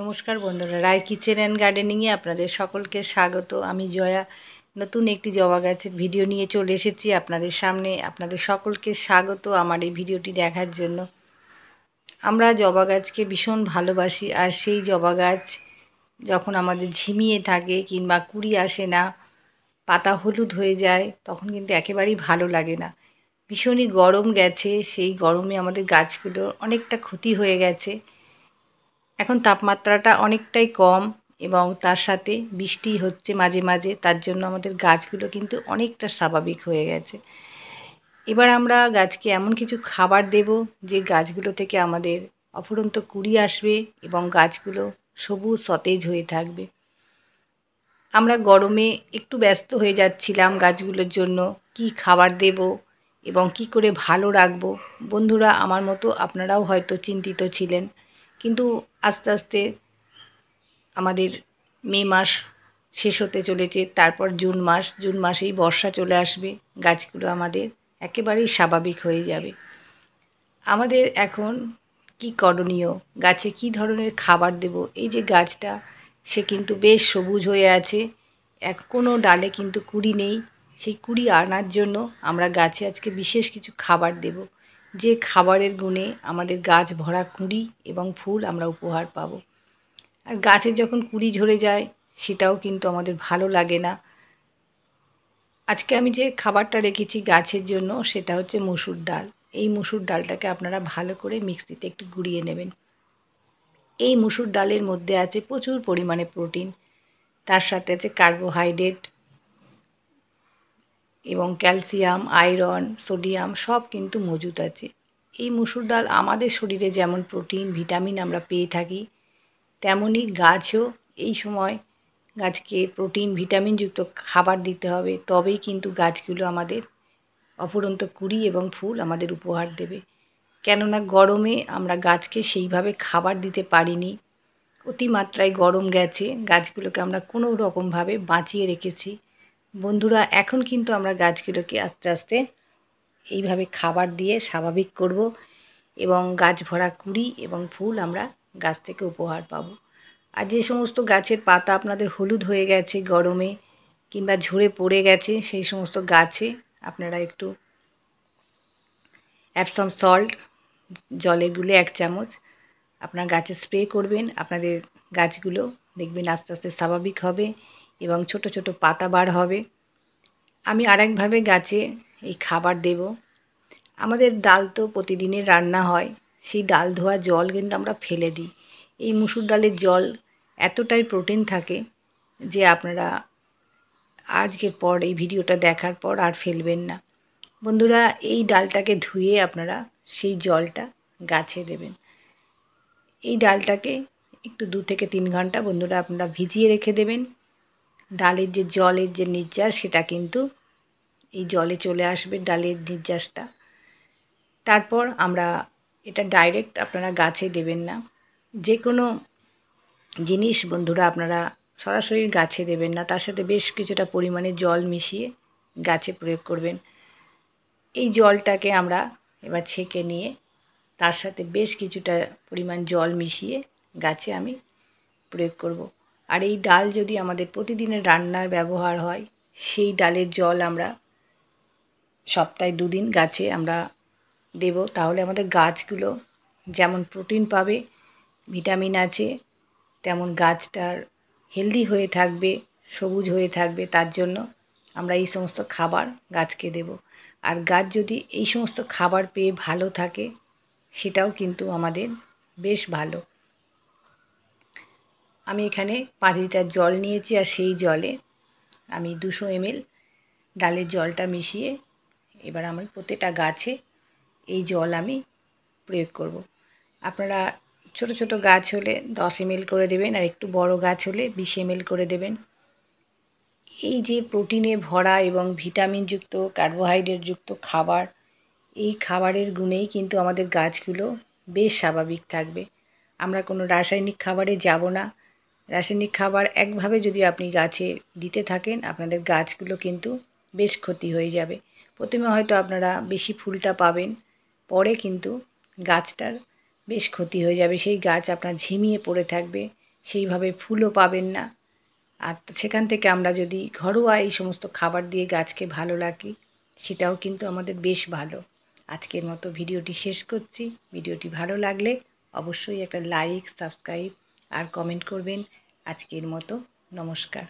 নমস্কার বন্ধুরা রায় kitchen and গার্ডেনিংয়ে আপনাদের সকলকে স্বাগত আমি জয়া নতুন একটি জবা গাছের ভিডিও নিয়ে চলে এসেছি আপনাদের সামনে আপনাদের সকলকে স্বাগত আমার এই ভিডিওটি দেখার জন্য আমরা জবা গাছকে ভীষণ ভালোবাসি আর সেই জবা গাছ যখন আমাদের ঝিমিয়ে থাকে কিংবা কুড়ি আসে না পাতা হলুদ হয়ে যায় তখন কিন্তু একেবারেই ভালো লাগে না ভীষণই গরম গেছে সেই গরমে আমাদের গাছগুলোর অনেকটা ক্ষতি হয়ে গেছে এখন তাপমাত্রাটা অনেকটাই কম এবং তার সাথে বৃষ্টি হচ্ছে মাঝে মাঝে তার জন্য আমাদের গাছগুলো কিন্তু অনেকটা স্বাভাবিক হয়ে গেছে এবার আমরা গাছকে এমন কিছু খাবার দেব যে গাছগুলো থেকে আমাদের অফুরন্ত কুড়ি আসবে এবং গাছগুলো সবুজ সতেজ হয়ে থাকবে আমরা গরমে একটু ব্যস্ত হয়ে যাচ্ছিলাম গাছগুলোর জন্য কি খাবার দেব এবং কি করে ভালো রাখবো বন্ধুরা আমার মতো আপনারাও হয়তো চিন্তিত ছিলেন কিন্তু আস্তে আস্তে আমাদের মে মাস শেষ হতে চলেছে তারপর জুন মাস জুন মাসেই বর্ষা চলে আসবে গাছগুলো আমাদের একেবারেই স্বাভাবিক হয়ে যাবে আমাদের এখন কি করণীয় গাছে কি ধরনের খাবার দেব এই যে গাছটা সে কিন্তু বেশ সবুজ হয়ে আছে এক কোনো ডালে কিন্তু কুড়ি নেই সেই কুড়ি আনার জন্য আমরা গাছে আজকে বিশেষ কিছু খাবার দেব যে খাবারের গুণে আমাদের গাছ ভরা কুঁড়ি এবং ফুল আমরা উপহার পাব আর গাছের যখন কুঁড়ি ঝরে যায় সেটাও কিন্তু আমাদের ভালো লাগে না আজকে আমি যে খাবারটা রেখেছি গাছের জন্য সেটা হচ্ছে মসুর ডাল এই মসুর ডালটাকে আপনারা ভালো করে মিক্সিতে একটু গুড়িয়ে নেবেন এই মসুর ডালের মধ্যে আছে প্রচুর পরিমাণে প্রোটিন তার সাথে আছে কার্বোহাইড্রেট এবং ক্যালসিয়াম আয়রন সোডিয়াম সব কিন্তু মজুদ আছে এই মুসুর ডাল আমাদের শরীরে যেমন প্রোটিন ভিটামিন আমরা পেয়ে থাকি তেমনই গাছও এই সময় গাছকে প্রোটিন ভিটামিনযুক্ত খাবার দিতে হবে তবেই কিন্তু গাছগুলো আমাদের অপরন্ত কুড়ি এবং ফুল আমাদের উপহার দেবে কেননা গরমে আমরা গাছকে সেইভাবে খাবার দিতে পারিনি অতিমাত্রায় গরম গেছে গাছগুলোকে আমরা কোনো রকমভাবে বাঁচিয়ে রেখেছি বন্ধুরা এখন কিন্তু আমরা গাছগুলোকে আস্তে আস্তে এইভাবে খাবার দিয়ে স্বাভাবিক করব এবং গাছ ভরা কুড়ি এবং ফুল আমরা গাছ থেকে উপহার পাব আর যে সমস্ত গাছের পাতা আপনাদের হলুদ হয়ে গেছে গরমে কিংবা ঝরে পড়ে গেছে সেই সমস্ত গাছে আপনারা একটু অ্যাপসম সল্ট জলে গুলে এক চামচ আপনার গাছে স্প্রে করবেন আপনাদের গাছগুলো দেখবেন আস্তে আস্তে স্বাভাবিক হবে এবং ছোট ছোট পাতা বার হবে আমি আরেকভাবে গাছে এই খাবার দেব আমাদের ডাল তো প্রতিদিনের রান্না হয় সেই ডাল ধোয়া জল কিন্তু আমরা ফেলে দিই এই মুসুর ডালের জল এতটাই প্রোটিন থাকে যে আপনারা আজকের পর এই ভিডিওটা দেখার পর আর ফেলবেন না বন্ধুরা এই ডালটাকে ধুয়ে আপনারা সেই জলটা গাছে দেবেন এই ডালটাকে একটু দু থেকে তিন ঘন্টা বন্ধুরা আপনারা ভিজিয়ে রেখে দেবেন ডালের যে জলের যে নির্যাস সেটা কিন্তু এই জলে চলে আসবে ডালের নির্যাসটা তারপর আমরা এটা ডাইরেক্ট আপনারা গাছে দেবেন না যে কোনো জিনিস বন্ধুরা আপনারা সরাসরি গাছে দেবেন না তার সাথে বেশ কিছুটা পরিমাণে জল মিশিয়ে গাছে প্রয়োগ করবেন এই জলটাকে আমরা এবার ছেঁকে নিয়ে তার সাথে বেশ কিছুটা পরিমাণ জল মিশিয়ে গাছে আমি প্রয়োগ করব আর এই ডাল যদি আমাদের প্রতিদিনের রান্নার ব্যবহার হয় সেই ডালের জল আমরা সপ্তাহে দুদিন গাছে আমরা দেব তাহলে আমাদের গাছগুলো যেমন প্রোটিন পাবে ভিটামিন আছে তেমন গাছটার হেলদি হয়ে থাকবে সবুজ হয়ে থাকবে তার জন্য আমরা এই সমস্ত খাবার গাছকে দেব আর গাছ যদি এই সমস্ত খাবার পেয়ে ভালো থাকে সেটাও কিন্তু আমাদের বেশ ভালো আমি এখানে পাঁচ লিটার জল নিয়েছি আর সেই জলে আমি দুশো এমএল ডালের জলটা মিশিয়ে এবার আমার প্রত্যেকটা গাছে এই জল আমি প্রয়োগ করব। আপনারা ছোট ছোট গাছ হলে দশ এমএল করে দেবেন আর একটু বড় গাছ হলে বিশ এমএল করে দেবেন এই যে প্রোটিনে ভরা এবং ভিটামিনযুক্ত কার্বোহাইড্রেটযুক্ত খাবার এই খাবারের গুণেই কিন্তু আমাদের গাছগুলো বেশ স্বাভাবিক থাকবে আমরা কোনো রাসায়নিক খাবারে যাব না রাসায়নিক খাবার একভাবে যদি আপনি গাছে দিতে থাকেন আপনাদের গাছগুলো কিন্তু বেশ ক্ষতি হয়ে যাবে প্রথমে হয়তো আপনারা বেশি ফুলটা পাবেন পরে কিন্তু গাছটার বেশ ক্ষতি হয়ে যাবে সেই গাছ আপনার ঝিমিয়ে পড়ে থাকবে সেইভাবে ফুলও পাবেন না আর সেখান থেকে আমরা যদি ঘরোয়া এই সমস্ত খাবার দিয়ে গাছকে ভালো রাখি সেটাও কিন্তু আমাদের বেশ ভালো আজকের মতো ভিডিওটি শেষ করছি ভিডিওটি ভালো লাগলে অবশ্যই একটা লাইক সাবস্ক্রাইব আর কমেন্ট করবেন আজকের মতো নমস্কার